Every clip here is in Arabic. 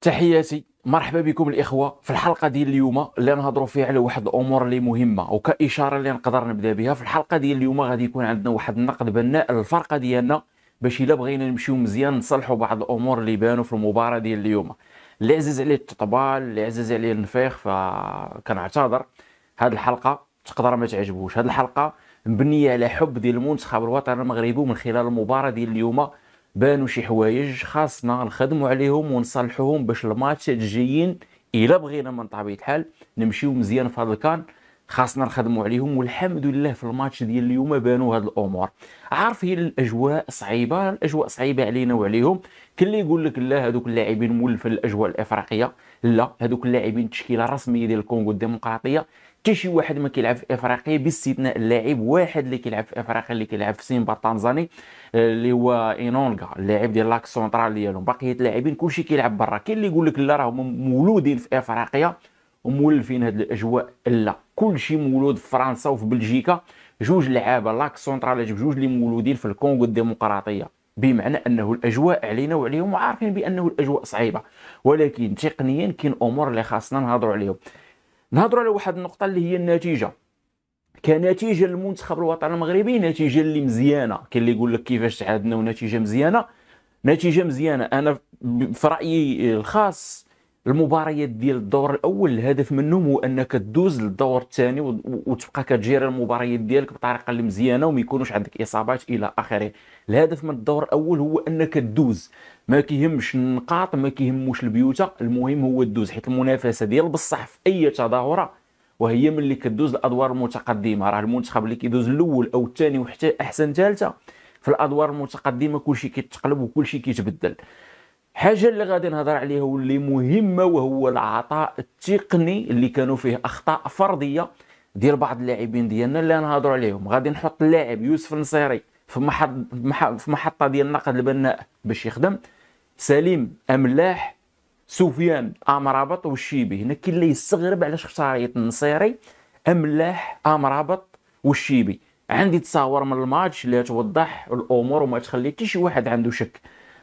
تحياتي مرحبا بكم الاخوه في الحلقه ديال اليوم اللي نهضروا فيها على واحد الامور اللي مهمه وكاشاره اللي نقدر نبدا بها في الحلقه ديال اليوم غادي يكون عندنا واحد النقد بناء للفرقه ديالنا باش الا بغينا نمشيو مزيان نصلحوا بعض الامور اللي بانوا في المباراه ديال اليوم اللي عزيز عليه التطبال اللي عزيز عليه النفيخ فكنعتذر هذه الحلقه تقدر ما تعجبوش هذه الحلقه مبنيه على حب ديال المنتخب الوطني المغربي من خلال المباراه ديال اليوم بانوا شي حوايج خاصنا نخدموا عليهم ونصلحوهم باش الماتشات الجايين الا بغينا من طبيعه الحال نمشيو مزيان في هذا الكان خاصنا نخدموا عليهم والحمد لله في الماتش ديال اليوم بانوا هاد الامور عارفين الاجواء صعيبه الاجواء صعيبه علينا وعليهم كل اللي يقول لك لا هذوك اللاعبين مولفه الاجواء الافريقيه لا هذوك اللاعبين التشكيله الرسميه ديال الكونغو الديمقراطيه حتى شي واحد ما كيلعب في افريقيا باستثناء اللاعب واحد اللي كيلعب في افريقيا اللي كيلعب في سيمبا التنزاني آه، اللي هو اينونغا اللاعب ديال لاك سونترال ديالهم بقيه اللاعبين كلشي كيلعب برا كاين اللي يقول لك لا راهم مولودين في افريقيا ومولفين هذه الاجواء لا كلشي مولود في فرنسا وفي بلجيكا جوج لعابه لاك سونترال جوج اللي مولودين في الكونغو الديمقراطيه بمعنى انه الاجواء علينا وعليهم وعارفين بانه الاجواء صعيبه ولكن تقنيا كاين امور اللي خاصنا نهضروا عليهم نهضروا على واحد النقطه اللي هي النتيجه كنتيجه للمنتخب الوطني المغربي نتيجه اللي مزيانه كاين اللي يقول لك كيفاش تعادلنا ونتيجه مزيانه نتيجه مزيانه انا في رايي الخاص المباريات ديال الدور الاول الهدف منهم هو انك تدوز للدور الثاني وتبقى كتجير المباريات ديالك بطريقه اللي مزيانه وما يكونوش عندك اصابات الى اخره الهدف من الدور الاول هو انك تدوز ما كيهمش النقاط ما كيهموش البيوته المهم هو تدوز حيت المنافسه ديال بصح في اي تظاهره وهي ملي كدوز الادوار المتقدمه راه المنتخب اللي كيدوز الاول او الثاني وحتى احسن ثالثه في الادوار المتقدمه كلشي كيتقلب وكلشي كيتبدل حاجه اللي غادي نهضر عليها واللي مهمه وهو العطاء التقني اللي كانوا فيه اخطاء فرديه ديال بعض اللاعبين ديالنا اللي نهضروا عليهم غادي نحط اللاعب يوسف النصيري في محط في محطه ديال النقد البناء باش يخدم سليم املاح سفيان امرابط والشيبي هنا كاين اللي يستغرب علاش اختاريت النصيري املاح امرابط والشيبي عندي تصاور من الماتش اللي توضح الامور وما تخلي حتى شي واحد عنده شك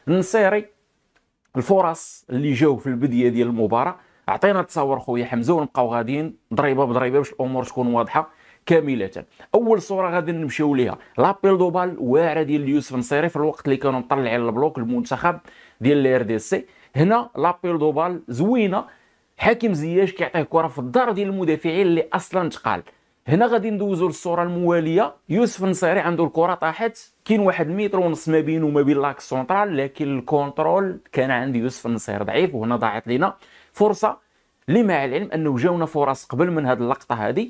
النصيري الفرص اللي جاو في البدايه ديال المباراه عطينا تصور خويا حمزه ونبقاو غاديين ضريبه بضريبه باش الامور تكون واضحه كامله اول صوره غادي نمشيو ليها لابيل دو بال واعره ديال يوسف نصيري في الوقت اللي كانوا مطلعين البلوك المنتخب ديال الار دي سي هنا لابيل دو بال زوينه حكيم زياش كيعطيه كره في الدار ديال المدافعين اللي اصلا تقال هنا غادي ندوزو للصوره المواليه يوسف النصيري عنده الكره طاحت كاين واحد المتر ونص ما بينه وما بين لاك سونترال لكن الكونترول كان عند يوسف النصيري ضعيف وهنا ضاعت لينا فرصه اللي مع العلم انه جاونا فرص قبل من هذه اللقطه هذه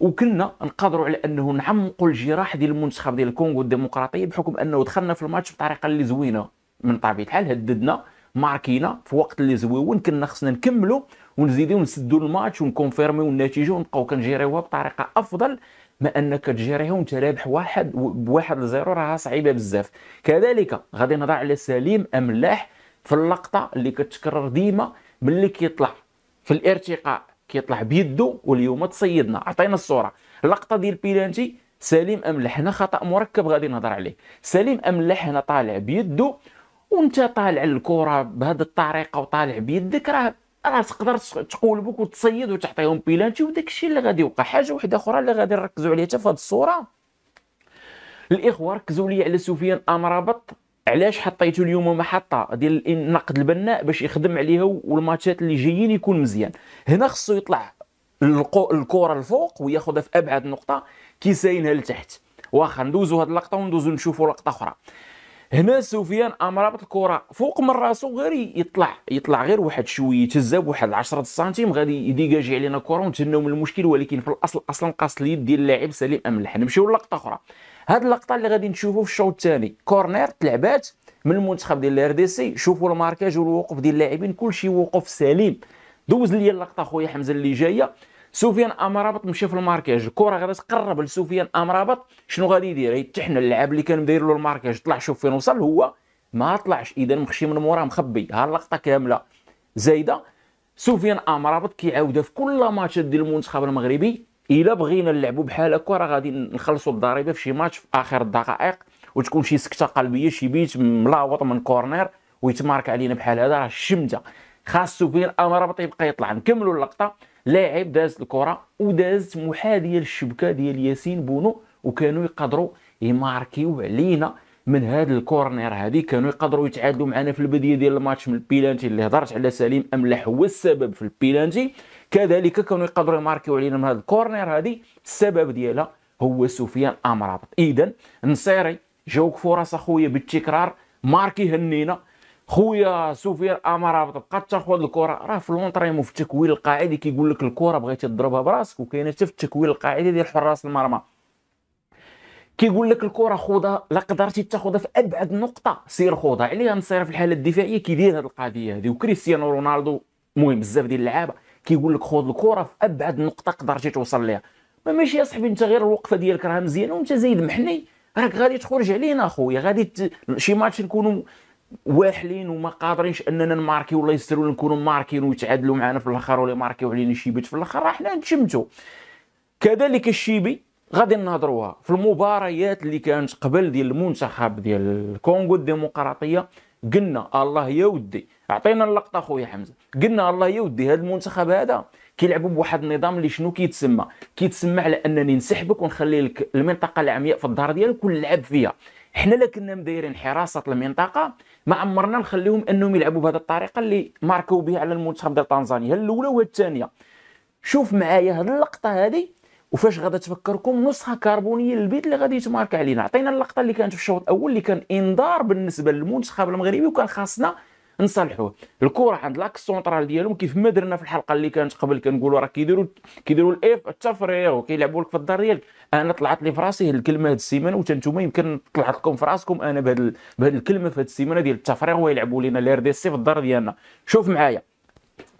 وكنا نقدروا على انه نعمقوا الجراح ديال المنتخب ديال الكونغو الديمقراطيه بحكم انه دخلنا في الماتش بطريقه اللي زوينه من طبيعه الحال هددنا ماركينا في وقت اللي زويون كنا خصنا نكملوا ونزيدو نسدو الماتش ونكونفيرميو النتيجه ونبقاو كنجيريوها بطريقه افضل ما انك تجيريها وانت رابح واحد بواحد لزيرو راها صعيبه بزاف كذلك غادي نهضر على سليم املاح في اللقطه اللي كتكرر ديما ملي كيطلع في الارتقاء كيطلع بيدو واليوم تصيدنا عطينا الصوره اللقطه ديال بيلانتي سليم املاح هنا خطا مركب غادي نهضر عليه سليم املاح هنا طالع بيدو وانت طالع الكره بهذه الطريقه وطالع بيدك راه راه تقدر تقولبك وتصيد وتعطيهم بيلانتي وداك الشيء اللي غادي يوقع حاجه واحده اخرى اللي غادي نركزوا عليها حتى في هذه الصوره الاخوه ركزوا لي على سفيان امرابط علاش حطيتو اليوم محطه ديال النقد البناء باش يخدم عليها والماتشات اللي جايين يكون مزيان هنا خصو يطلع الكره الفوق وياخذها في ابعد نقطه كيساينها لتحت واخا ندوزو هاد اللقطه وندوزو نشوفو لقطه اخرى هنا سفيان امرابط الكره فوق من راسو غير يطلع يطلع غير واحد شويه يتهزا بواحد 10 سنتيم غادي يديكاجي علينا الكره ونتهناو من المشكل ولكن في الاصل اصلا قاص اليد ديال اللاعب سليم املح نمشيو للقطه اخرى هاد اللقطه اللي غادي نشوفو في الشوط الثاني كورنير تلعبات من المنتخب ديال الار دي سي شوفوا الماركاج والوقوف ديال اللاعبين كلشي وقوف سليم دوز لي اللقطه خويا حمزه اللي جايه سفيان امرابط مشى في الماركاج الكره غادي تقرب لسفيان امرابط شنو غادي يدير يتحنى اللعاب اللي كان داير له الماركاج طلع شوف فين وصل هو ما طلعش اذا مخشي من موراه مخبي ها اللقطه كامله زايده سفيان امرابط كيعاودها في كل ماتش ديال المنتخب المغربي الا بغينا نلعبوا بحال هكا راه غادي نخلصوا الضريبه في شي ماتش في اخر الدقائق وتكون شي سكته قلبيه شي بيت ملاوط من كورنير ويتمارك علينا بحال هذا راه الشمته خاص سفيان امرابط يبقى يطلع نكملوا اللقطه لاعب داز الكره ودازت محاذيه للشبكه ديال ياسين بونو وكانوا يقدروا يماركيو علينا من هاد الكورنير هادي كانوا يقدروا يتعادلوا معنا في البدايه ديال الماتش من البيلانتي اللي هضرت على سليم املاح هو السبب في البيلانتي كذلك كانوا يقدروا يماركيو علينا من هاد الكورنير هادي السبب ديالها هو سفيان امرابط اذا نصيري جاوك فرص اخويا بالتكرار ماركي هنينا خويا سفيان اماره بقا تاخذ الكره راه في لونطريمو في التكوين القاعدي كيقول لك الكره بغيتي تضربها براسك وكاينه حتى في التكوين القاعدي ديال حراس المرمى كيقول لك الكره خذها لا قدرتي تاخذها في ابعد نقطه سير خذها عليها نصير في الحاله الدفاعيه كيدير هذه القضيه هذه وكريستيانو رونالدو مهم بزاف ديال اللعابه كيقول لك خذ الكره في ابعد نقطه قدرتي توصل ليها ما ماشي يا صاحبي انت غير الوقفه ديالك راه مزيانه وانت زايد محني راك غادي تخرج علينا اخويا غادي ت... شي ماتش نكونوا واحلين وما قادرينش اننا نماركيو ولا يستروا نكونوا ماركين ويتعادلوا معنا في الاخر ولا ماركيو علينا شي بيت في الاخر راه حنا نتشمتوا كذلك الشيبي غادي نهضروها في المباريات اللي كانت قبل ديال المنتخب ديال الكونغو الديمقراطيه قلنا الله يا ودي عطينا اللقطه خويا حمزه قلنا الله يا ودي هذا المنتخب هذا كيلعبوا بواحد النظام اللي شنو كيتسمى كيتسمى على انني نسحبك ونخلي لك المنطقه العمياء في الدار ديالك ونلعب فيها حنا لا كنا مدايرين حراسه المنطقه ما عمرنا نخليهم انهم يلعبوا بهذه الطريقه اللي ماركوا بها على المنتخب ديال تنزانيا الاولى والثانيه شوف معايا هذه اللقطه هذه وفاش غادي تفكركم نسخه كربونيه للبيت اللي غادي يتمارك علينا عطينا اللقطه اللي كانت في الشوط الاول اللي كان انذار بالنسبه للمنتخب المغربي وكان خاصنا نصلحوه الكره عند لاكس سونترال ديالهم كيف ما درنا في الحلقه اللي كانت قبل كنقولوا راه كيديروا كيديروا الاف التفريغ وكيلعبوا لك في الدار ديالك انا طلعت لي في راسي الكلمه هاد السيمانه وحتى نتوما يمكن طلعت لكم في راسكم انا بهاد بهاد الكلمه في هاد السيمانه ديال التفريغ ويلعبوا لينا لير دي سي في الدار ديالنا شوف معايا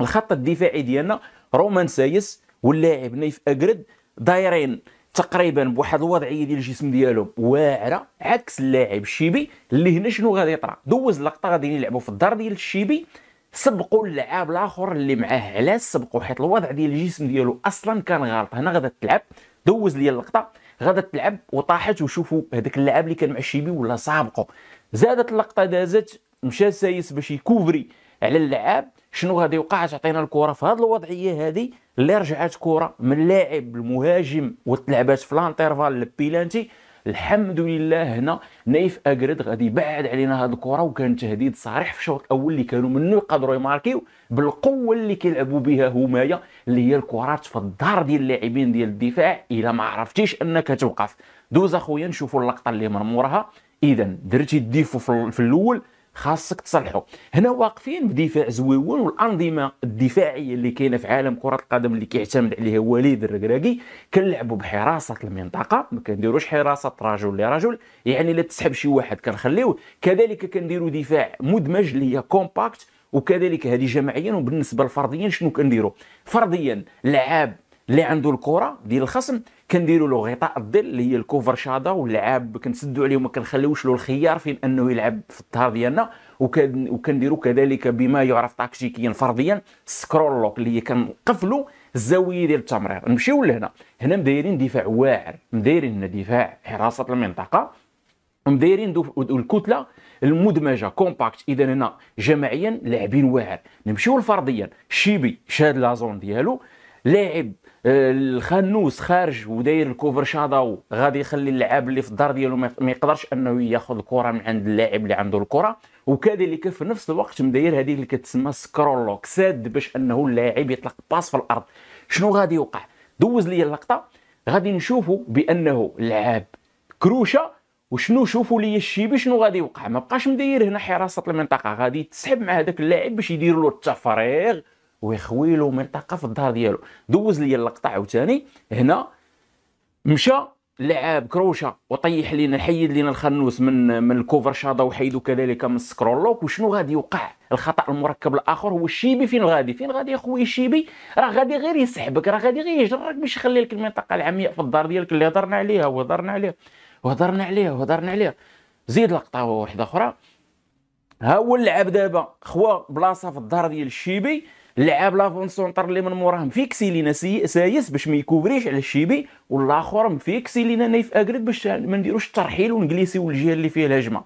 الخط الدفاعي ديالنا رومان سايس واللاعب نايف اكرد دايرين تقريبا بواحد الوضعيه ديال الجسم ديالهم واعره عكس اللاعب الشيبي اللي هنا شنو غادي يطرا دوز اللقطه غادي يلعبوا في الدار ديال الشيبي سبقوا اللاعب الاخر اللي معاه علاش سبقوا حيت الوضع ديال الجسم ديالو اصلا كان غلط هنا غادي تلعب دوز ليا اللقطه غادا تلعب وطاحت وشوفوا هذاك اللاعب اللي كان مع الشيبي ولا سابقه زادت اللقطه دازت مشى سايس باش يكوفري على اللاعب شنو غادي يوقع تعطينا الكره في هذه الوضعيه هذه اللي رجعت كره من لاعب المهاجم وتلعبات في لانترفال البيلانتي الحمد لله هنا نايف اجريد غادي يبعد علينا هذه الكره وكان تهديد صريح في الشوط الاول اللي كانوا منه يقدروا يماركيو بالقوه اللي كيلعبوا بها همايا اللي هي الكرات في الدار ديال اللاعبين ديال الدفاع الا ما عرفتيش انك توقف دوز اخويا نشوفوا اللقطه اللي من موراها اذا درتي الديفو في الاول خاصك تصلحو هنا واقفين بدفاع زويون والانظمه الدفاعيه اللي كاينه في عالم كره القدم اللي كيعتمد عليها وليد الركراكي كنلعبوا بحراسه المنطقه ما كنديروش حراسه رجل لرجل يعني لا تسحب شي واحد كنخليوه كذلك كنديروا دفاع مدمج اللي هي كومباكت وكذلك هذه جماعيا وبالنسبه للفرديا شنو كنديروا فرديا لعاب اللي عنده الكره ديال الخصم كنديروا له غطاء الظل اللي هي الكوفر شاده واللعاب كنسدوا عليه وما كنخليوش له الخيار فين انه يلعب في الظهر ديالنا وكنديروا كذلك بما يعرف تكتيكيا فرديا سكرول لوك اللي هي كنقفلوا الزاويه ديال التمرير نمشيو لهنا هنا مدايرين دفاع واعر مدايرين هنا دفاع حراسه المنطقه ومدايرين الكتله المدمجه كومباكت اذا هنا جماعيا لاعبين واعر نمشيو لفرديا شيبي شاد لازون ديالو لاعب الخنوس خارج وداير الكوفر شاداو غادي يخلي اللاعب اللي في الدار ديالو ما يقدرش انه ياخذ الكره من عند اللاعب اللي عنده الكره وكذلك في نفس الوقت مداير هذه اللي كتسمى لوك ساد باش انه اللاعب يطلق باس في الارض شنو غادي يوقع دوز لي اللقطه غادي نشوفوا بانه اللاعب كروشه وشنو شوفوا لي الشيبي شنو غادي يوقع ما بقاش مداير هنا حراسه المنطقه غادي تسحب مع هذاك اللاعب باش يدير له التفريغ ويخوي منطقه في الظهر ديالو دوز لي اللقطه عاوتاني هنا مشى لعاب كروشه وطيح لينا حيد لينا الخنوس من من الكوفر شادا وحيدو كذلك من السكرول لوك وشنو غادي يوقع الخطا المركب الاخر هو الشيبي فين غادي فين غادي يا خويا الشيبي راه غادي غير يسحبك راه غادي غير يجرك باش يخلي لك المنطقه العمياء في الدار ديالك اللي هضرنا عليها وهضرنا عليها وهضرنا عليها وهضرنا عليها زيد لقطه واحده اخرى ها هو اللعب دابا خوا بلاصه في الدار ديال الشيبي لعب لافون سونتر اللي من موراه مفيكسي لينا سايس باش ما يكوفريش على الشيبي والاخر مفيكسي لينا نايف اكريد باش ما نديروش الترحيل ونجليسي والجهه اللي فيها الهجمه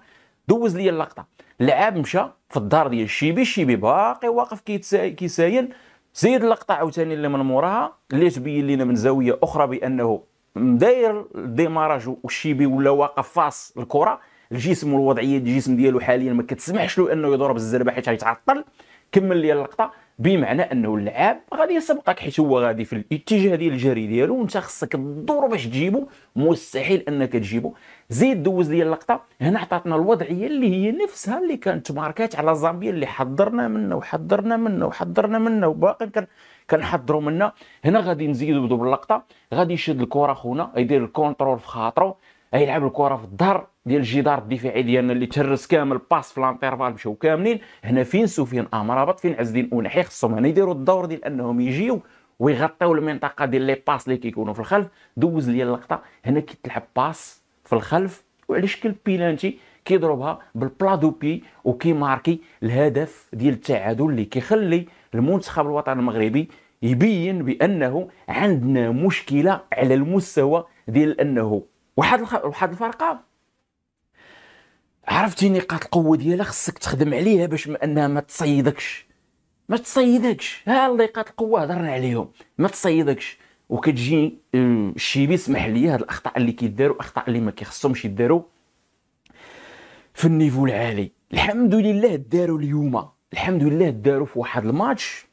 دوز لي اللقطه لعب مشى في الدار ديال الشيبي الشيبي باقي واقف كيساين زيد اللقطه عاوتاني اللي من موراها اللي تبين لنا من زاويه اخرى بانه داير الديماراج والشيبي ولا واقف فاص الكره الجسم والوضعيه الجسم ديالو حاليا ما كتسمحش له انه يضرب الزربه حيت غيتعطل كمل لي اللقطه بمعنى انه اللعاب غادي يسبقك حيت هو غادي في الاتجاه ديال الجري ديالو وانت خصك تدور باش تجيبو مستحيل انك تجيبو زيد دوز لي اللقطه هنا عطاتنا الوضعيه اللي هي نفسها اللي كانت ماركات على زامبيا اللي حضرنا منه وحضرنا منه وحضرنا منه وباقي كان كنحضروا منه هنا غادي نزيدو باللقطه غادي يشد الكره خونا يدير الكونترول في خاطرو هاي يلعب الكره في الظهر ديال الجدار الدفاعي ديالنا اللي تهرس كامل باس في لانترفال مشاو كاملين هنا فين سفيان امرابط فين عز الدين اونحي خصهم هنا يديروا الدور ديال انهم يجيو ويغطيو المنطقه ديال لي باس اللي كيكونوا في الخلف دوز ليا اللقطه هنا كيتلعب باس في الخلف وعلى شكل بيلانتي كيضربها بالبلا دو بي وكيماركي الهدف ديال التعادل اللي كيخلي المنتخب الوطني المغربي يبين بانه عندنا مشكله على المستوى ديال انه واحد الخ... واحد الفرقه عرفتي نقاط القوه ديالها خصك تخدم عليها باش انها ما تصيدكش ما تصيدكش ها نقاط القوه هضرنا عليهم ما تصيدكش وكتجي الشيء بيسمح لي هاد الاخطاء اللي كيداروا اخطاء اللي ما كيخصهمش يداروا في النيفو العالي الحمد لله داروا اليوم الحمد لله داروا في واحد الماتش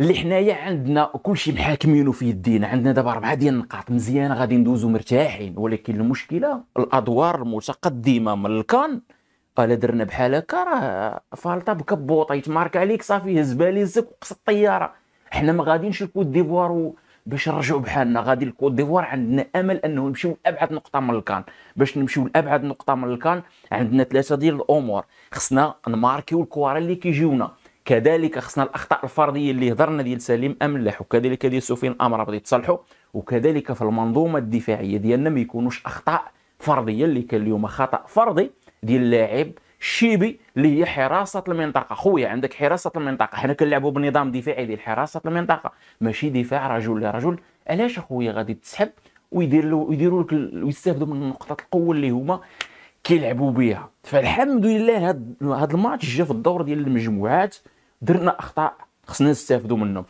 اللي حنايا عندنا كلشي محاكمينه في يدينا عندنا دابا ربعه ديال النقاط مزيانه غادي ندوزو مرتاحين ولكن المشكله الادوار المتقدمه من الكان الا درنا بحال هكا راه فالطه بكبوطه يتمارك عليك صافي هز باليزك وقص الطياره حنا ما غاديينش الكوت ديفوار باش نرجعوا بحالنا غادي الكوت ديفوار عندنا امل انه نمشيو لابعد نقطه من الكان باش نمشيو لابعد نقطه من الكان عندنا ثلاثه ديال الامور خصنا نماركيو الكوارا اللي كيجيونا كذلك خصنا الاخطاء الفرديه اللي هضرنا ديال سليم املاح وكذلك ديال سفيان امر بغيت تصلحوا وكذلك في المنظومه الدفاعيه ديالنا ما يكونوش اخطاء فرديه اللي كان اليوم خطا فردي ديال اللاعب الشيبي اللي هي حراسه المنطقه خويا عندك حراسه المنطقه حنا كنلعبوا بنظام دفاعي ديال حراسه المنطقه ماشي دفاع رجل لرجل علاش اخويا غادي تسحب ويدير له ويديروا لك ويستافدوا من نقطه القوه اللي هما كيلعبوا بها فالحمد لله هذا الماتش جا في الدور ديال المجموعات درنا اخطاء خصنا نستافدوا منهم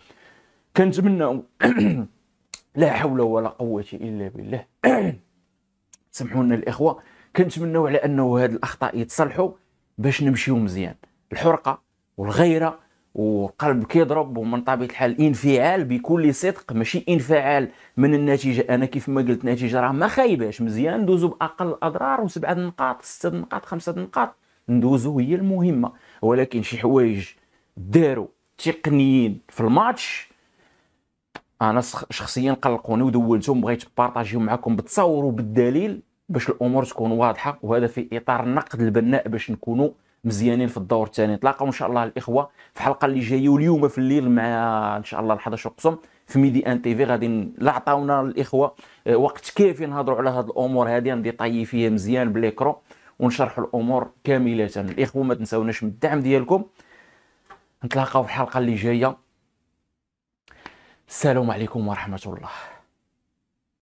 كنتمنى لا حول ولا قوه الا بالله سمحوا لنا الاخوه كنتمنوا على انه هاد الاخطاء يتصلحوا باش نمشيو مزيان الحرقه والغيره وقلب كيضرب ومن طبيعه الحال انفعال بكل صدق ماشي انفعال من النتيجه انا كيف ما قلت النتيجه راه ما خايباش مزيان ندوزو باقل الاضرار وسبعه نقاط سته نقاط خمسه نقاط ندوزو هي المهمه ولكن شي حوايج داروا تقنيين في الماتش انا شخصيا قلقوني ودولتهم بغيت بارطاجيهم معكم بتصور وبالدليل باش الامور تكون واضحه وهذا في اطار النقد البناء باش نكونوا مزيانين في الدور الثاني نتلاقاو ان شاء الله الاخوه في الحلقه اللي جايه واليوم في الليل مع ان شاء الله ال11 قسم في ميدي ان تي في غادي لا عطاونا الاخوه آه، وقت كافي نهضروا على هذه الامور هذه نديطاي فيها مزيان بالليكرو ونشرحوا الامور كامله الاخوه ما تنساوناش من الدعم ديالكم نتلاقاو في الحلقه اللي جايه السلام عليكم ورحمه الله